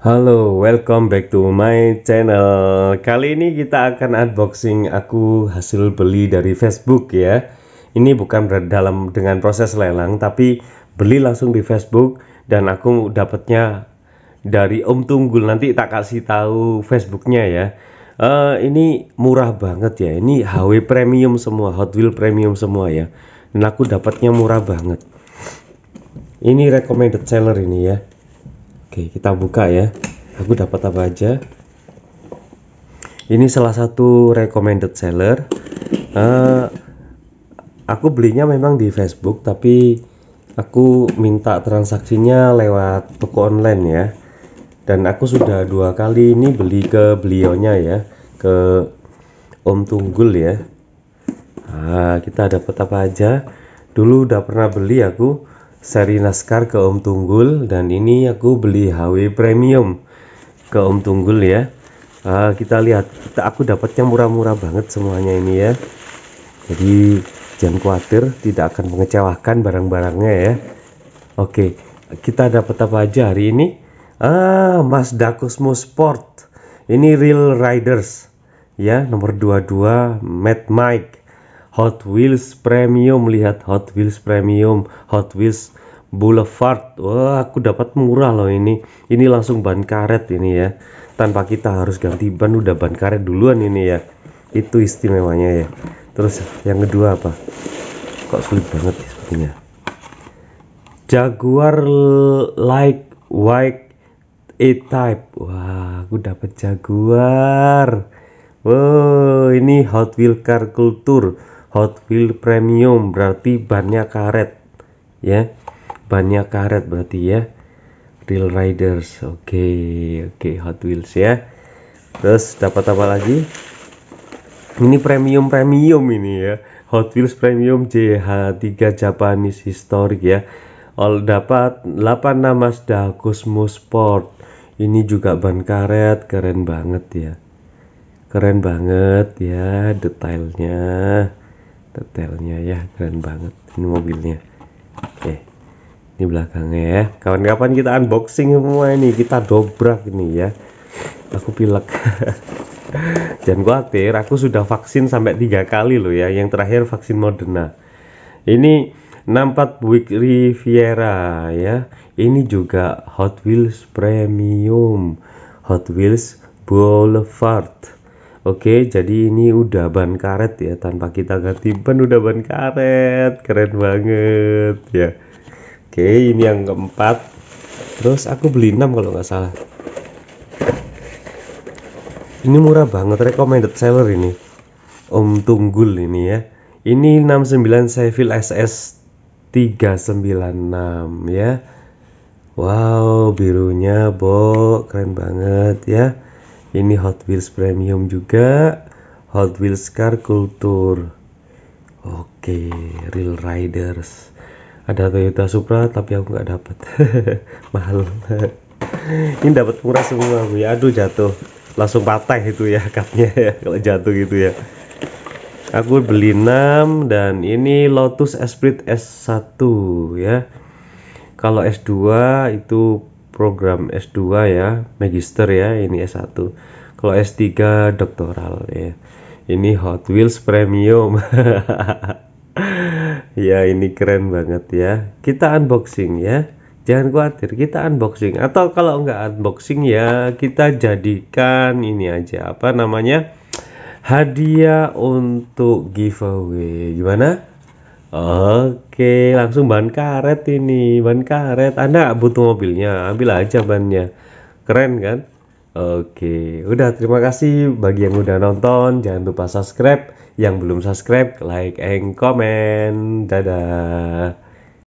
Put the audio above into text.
Halo, welcome back to my channel. Kali ini kita akan unboxing aku hasil beli dari Facebook ya. Ini bukan dalam dengan proses lelang tapi beli langsung di Facebook dan aku dapatnya dari Om Tunggul. Nanti tak kasih tahu Facebooknya ya. Uh, ini murah banget ya. Ini HW premium semua, Hot Wheel premium semua ya. Dan aku dapatnya murah banget. Ini recommended seller ini ya Oke, kita buka ya. Aku dapat apa aja? Ini salah satu recommended seller. Uh, aku belinya memang di Facebook, tapi aku minta transaksinya lewat toko online ya. Dan aku sudah dua kali ini beli ke beliaunya ya, ke Om Tunggul ya. Nah, kita dapat apa aja? Dulu udah pernah beli aku seri naskar ke Om Tunggul dan ini aku beli HW Premium ke Om Tunggul ya uh, kita lihat kita aku dapatnya murah-murah banget semuanya ini ya jadi jangan khawatir tidak akan mengecewakan barang-barangnya ya oke kita dapat apa aja hari ini ah Mazda Cosmo Sport ini Real Riders ya nomor 22 Matt Mike Hot Wheels Premium lihat Hot Wheels Premium Hot Wheels Boulevard wah aku dapat murah loh ini ini langsung ban karet ini ya tanpa kita harus ganti ban udah ban karet duluan ini ya itu istimewanya ya terus yang kedua apa kok sulit banget ya sepertinya Jaguar like white E-Type wah aku dapat Jaguar wow ini Hot Wheels Car Culture Hot Wheel Premium berarti bannya karet ya bannya karet berarti ya Real Riders oke okay, oke okay, Hot Wheels ya terus dapat apa lagi ini premium premium ini ya Hot Wheels Premium JH3 Japanese Historic ya All dapat 8 Mazda Cosmo Sport ini juga ban karet keren banget ya keren banget ya detailnya detailnya ya keren banget ini mobilnya oke ini belakangnya ya kawan-kawan kita unboxing semua ini kita dobrak ini ya aku pilek jangan khawatir aku sudah vaksin sampai tiga kali loh ya yang terakhir vaksin Moderna ini 64 Buick Riviera ya ini juga Hot Wheels Premium Hot Wheels Boulevard Oke, jadi ini udah ban karet ya tanpa kita ganti ban udah ban karet. Keren banget ya. Oke, ini yang keempat. Terus aku beli enam kalau nggak salah. Ini murah banget recommended seller ini. Om Tunggul ini ya. Ini 69 Seville SS 396 ya. Wow, birunya, Bo. Keren banget ya ini Hot Wheels Premium juga Hot Wheels Car Culture oke Real Riders ada Toyota Supra tapi aku nggak dapat mahal ini dapat murah semua bu ya aduh jatuh langsung patah itu ya kapnya ya kalau jatuh gitu ya aku beli 6 dan ini Lotus Esprit S1 ya kalau S2 itu program S2 ya, magister ya, ini S1. Kalau S3 doktoral ya. Ini Hot Wheels Premium. ya, ini keren banget ya. Kita unboxing ya. Jangan khawatir, kita unboxing atau kalau nggak unboxing ya, kita jadikan ini aja apa namanya? hadiah untuk giveaway. Gimana? Oke, langsung ban karet ini, ban karet. Anda butuh mobilnya, ambil aja bannya. Keren kan? Oke, udah terima kasih bagi yang udah nonton. Jangan lupa subscribe. Yang belum subscribe, like and comment. Dadah.